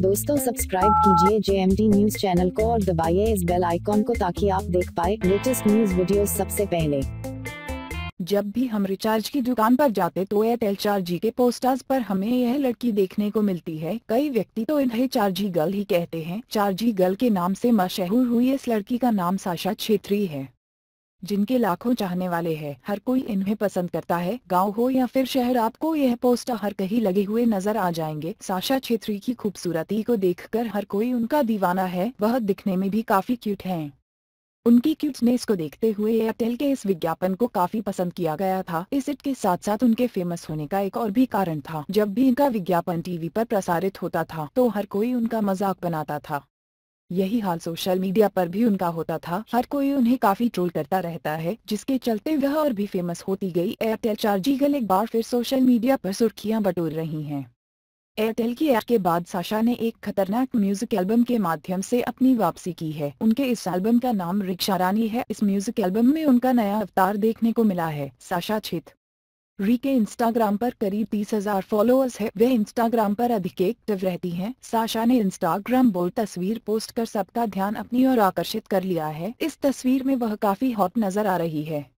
दोस्तों सब्सक्राइब कीजिए जे news channel को और दबाइए इस बेल आइकॉन को ताकि आप देख पाए लेटेस्ट न्यूज वीडियो सबसे पहले जब भी हम रिचार्ज की दुकान पर जाते तो एयरटेल चार जी के पोस्टर्स पर हमें यह लड़की देखने को मिलती है कई व्यक्ति तो इन्हें चार जी गर्ल ही कहते हैं चार जी गर्ल के नाम से मशहूर हुई इस लड़की का नाम साशा छेत्री है जिनके लाखों चाहने वाले हैं हर कोई इन्हें पसंद करता है गांव हो या फिर शहर आपको यह पोस्टर हर कहीं लगे हुए नजर आ जाएंगे साशा छेत्री की खूबसूरती को देखकर हर कोई उनका दीवाना है वह दिखने में भी काफी क्यूट हैं। उनकी क्यूटनेस को देखते हुए एयरटेल के इस विज्ञापन को काफी पसंद किया गया था इस इट के साथ साथ उनके फेमस होने का एक और भी कारण था जब भी इनका विज्ञापन टीवी पर प्रसारित होता था तो हर कोई उनका मजाक बनाता था यही हाल सोशल मीडिया पर भी उनका होता था हर कोई उन्हें काफी ट्रोल करता रहता है जिसके चलते वह और भी फेमस होती गई एयरटेल चार्जीगल एक बार फिर सोशल मीडिया पर सुर्खियां बटोर रही हैं एयरटेल की एप के बाद साशा ने एक खतरनाक म्यूजिक एल्बम के माध्यम से अपनी वापसी की है उनके इस एल्बम का नाम रिक्शा रानी है इस म्यूजिक एल्बम में उनका नया अवतार देखने को मिला है साशा छित री के इंस्टाग्राम पर करीब तीस हजार फॉलोअर्स है वे इंस्टाग्राम पर अधिक एक्टिव रहती हैं। साशा ने इंस्टाग्राम बोल्ड तस्वीर पोस्ट कर सबका ध्यान अपनी ओर आकर्षित कर लिया है इस तस्वीर में वह काफी हॉट नजर आ रही है